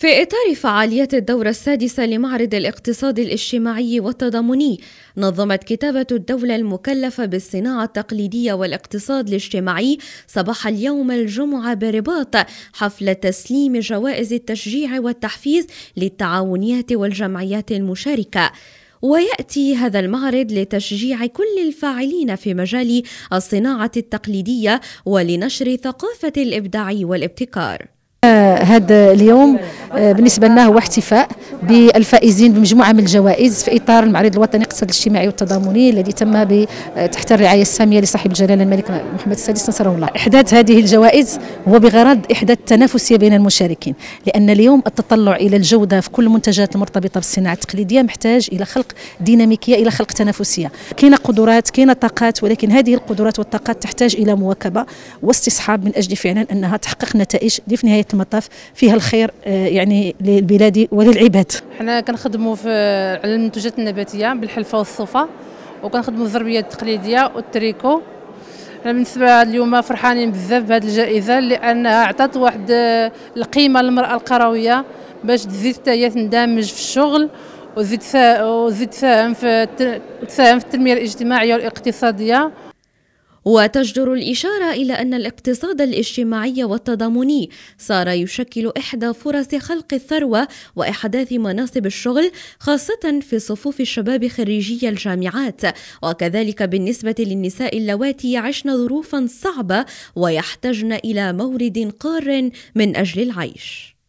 في إطار فعاليات الدورة السادسة لمعرض الاقتصاد الاجتماعي والتضامني نظمت كتابة الدولة المكلفة بالصناعة التقليدية والاقتصاد الاجتماعي صباح اليوم الجمعة برباط حفل تسليم جوائز التشجيع والتحفيز للتعاونيات والجمعيات المشاركة وياتي هذا المعرض لتشجيع كل الفاعلين في مجال الصناعه التقليديه ولنشر ثقافه الابداع والابتكار آه، هذا اليوم آه، بالنسبه لنا هو احتفاء بالفائزين بمجموعه من الجوائز في اطار المعرض الوطني الاقتصاد الاجتماعي والتضامني الذي تم آه، تحت الرعايه الساميه لصاحب الجلاله الملك محمد السادس نصره الله. احداث هذه الجوائز هو بغرض احداث التنافسيه بين المشاركين لان اليوم التطلع الى الجوده في كل المنتجات المرتبطه بالصناعه التقليديه محتاج الى خلق ديناميكيه الى خلق تنافسيه. كاين قدرات كاين طاقات ولكن هذه القدرات والطاقات تحتاج الى مواكبه واستصحاب من اجل فعلا انها تحقق نتائج اللي في نهايه المطاف فيها الخير آه، يعني يعني للبلاد وللعباد حنا كنخدموا في على المنتوجات النباتيه بالحلفه والصوفه وكنخدموا الزربيه التقليديه والتريكو حنا بالنسبه اليوم فرحانين بزاف بهذه الجائزه لانها عطات واحد آه، القيمه للمراه القرويه باش تزيد هي تندمج في الشغل وتزيد تساهم في تساهم في التنميه الاجتماعيه والاقتصاديه وتجدر الإشارة إلى أن الاقتصاد الاجتماعي والتضامني صار يشكل إحدى فرص خلق الثروة وإحداث مناصب الشغل خاصة في صفوف الشباب خريجي الجامعات وكذلك بالنسبة للنساء اللواتي يعشن ظروفا صعبة ويحتجن إلى مورد قار من أجل العيش